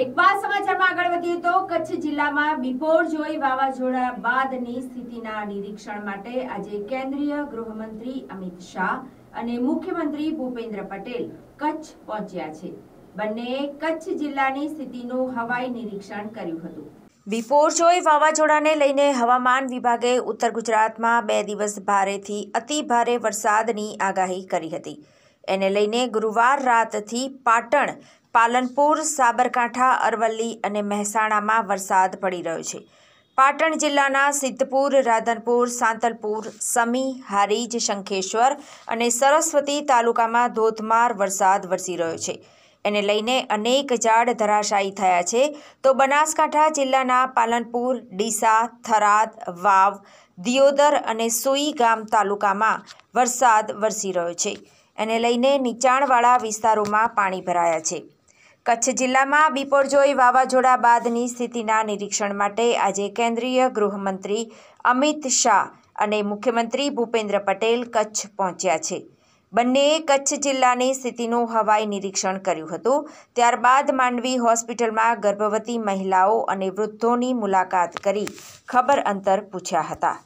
breakfast સમાચારમાં આગળ વધીએ તો કચ્છ જિલ્લામાં બિપોર જોઈ વાવાઝોડા બાદની સ્થિતિના નિરીક્ષણ માટે આજે કેન્દ્રીય ગૃહમંત્રી અમિત શાહ અને મુખ્યમંત્રી ભૂપેન્દ્ર પટેલ કચ્છ પહોંચ્યા છે બંને કચ્છ જિલ્લાની સ્થિતિનું હવાઈ નિરીક્ષણ કર્યું હતું બિપોરજોય વાવાઝોડાને લઈને હવામાન વિભાગે ઉત્તર ગુજરાતમાં બે દિવસ ભારેથી અતિ ભારે વરસાદની આગાહી કરી હતી એને લઈને ગુરુવાર રાતથી પાટણ પાલનપુર સાબરકાંઠા અરવલ્લી અને મહેસાણામાં વરસાદ પડી રહ્યો છે પાટણ જિલ્લાના સિદ્ધપુર રાધનપુર સાંતલપુર સમી હારીજ શંખેશ્વર અને સરસ્વતી તાલુકામાં ધોધમાર વરસાદ વરસી રહ્યો છે એને લઈને અનેક ઝાડ ધરાશાયી થયા છે તો બનાસકાંઠા જિલ્લાના પાલનપુર ડીસા થરાદ વાવ દિયોદર અને સુઈ ગામ તાલુકામાં વરસાદ વરસી રહ્યો છે એને લઈને નીચાણવાળા વિસ્તારોમાં પાણી ભરાયા છે કચ્છ જિલ્લામાં બિપોરજોઈ વાવાઝોડા બાદની સ્થિતિના નિરીક્ષણ માટે આજે કેન્દ્રીય ગૃહમંત્રી અમિત શાહ અને મુખ્યમંત્રી ભૂપેન્દ્ર પટેલ કચ્છ પહોંચ્યા છે બંનેએ કચ્છ જિલ્લાની સ્થિતિનું હવાઈ નિરીક્ષણ કર્યું હતું ત્યારબાદ માંડવી હોસ્પિટલમાં ગર્ભવતી મહિલાઓ અને વૃદ્ધોની મુલાકાત કરી ખબર અંતર પૂછ્યા હતા